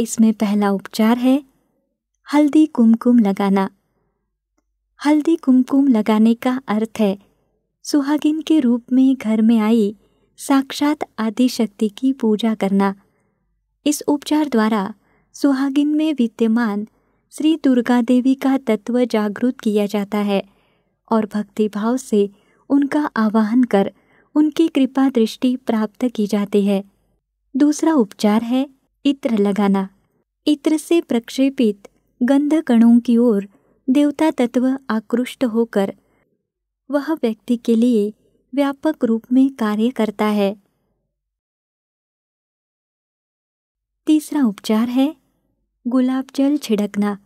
इसमें पहला उपचार है हल्दी कुमकुम लगाना हल्दी कुमकुम लगाने का अर्थ है सुहागिन के रूप में घर में आई साक्षात आदि शक्ति की पूजा करना इस उपचार द्वारा सुहागिन में विद्यमान श्री दुर्गा देवी का तत्व जागृत किया जाता है और भक्तिभाव से उनका आवाहन कर उनकी कृपा दृष्टि प्राप्त की जाती है दूसरा उपचार है इत्र लगाना इत्र से प्रक्षेपित गंध कणों की ओर देवता तत्व आकृष्ट होकर वह व्यक्ति के लिए व्यापक रूप में कार्य करता है तीसरा उपचार है गुलाब जल छिड़कना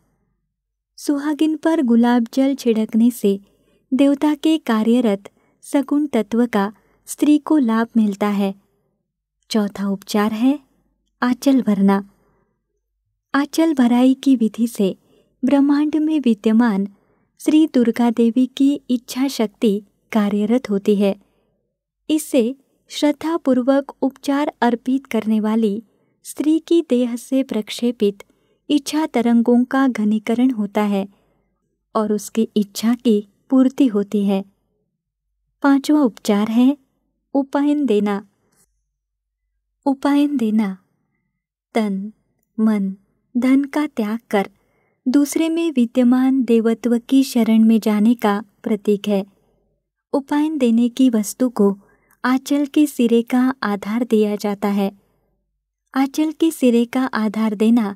सुहागिन पर गुलाब जल छिड़कने से देवता के कार्यरत सगुण तत्व का स्त्री को लाभ मिलता है चौथा उपचार है आंचल भरना आंचल भराई की विधि से ब्रह्मांड में विद्यमान श्री दुर्गा देवी की इच्छा शक्ति कार्यरत होती है इससे श्रद्धापूर्वक उपचार अर्पित करने वाली स्त्री की देह से प्रक्षेपित इच्छा तरंगों का घनीकरण होता है और उसकी इच्छा की पूर्ति होती है पांचवा उपचार है उपायन देना उपायन देना तन मन धन का त्याग कर दूसरे में विद्यमान देवत्व की शरण में जाने का प्रतीक है उपायन देने की वस्तु को आंचल के सिरे का आधार दिया जाता है आंचल के सिरे का आधार देना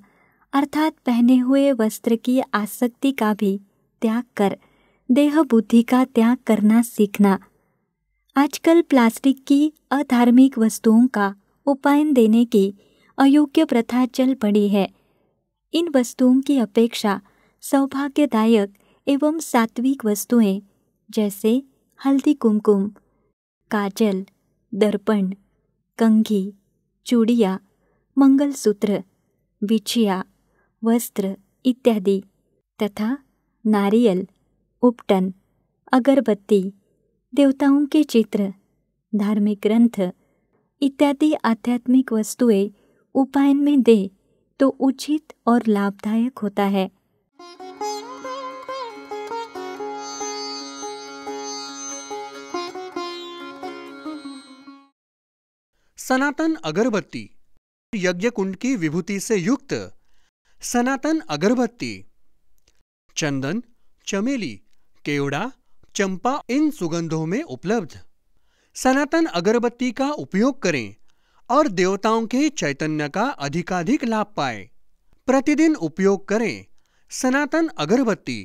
अर्थात पहने हुए वस्त्र की आसक्ति का भी त्याग कर देह बुद्धि का त्याग करना सीखना आजकल प्लास्टिक की अधार्मिक वस्तुओं का उपायन देने की अयोग्य प्रथा चल पड़ी है इन वस्तुओं की अपेक्षा सौभाग्यदायक एवं सात्विक वस्तुएं जैसे हल्दी कुमकुम काजल दर्पण कंघी चूड़िया मंगलसूत्र बिछिया वस्त्र इत्यादि तथा नारियल उपटन अगरबत्ती देवताओं के चित्र धार्मिक ग्रंथ इत्यादि आध्यात्मिक वस्तुएं उपायन में दे तो उचित और लाभदायक होता है सनातन अगरबत्ती यज्ञ कुंड की विभूति से युक्त सनातन अगरबत्ती चंदन चमेली केवड़ा चंपा इन सुगंधों में उपलब्ध सनातन अगरबत्ती का उपयोग करें और देवताओं के चैतन्य का अधिकाधिक लाभ पाए प्रतिदिन उपयोग करें सनातन अगरबत्ती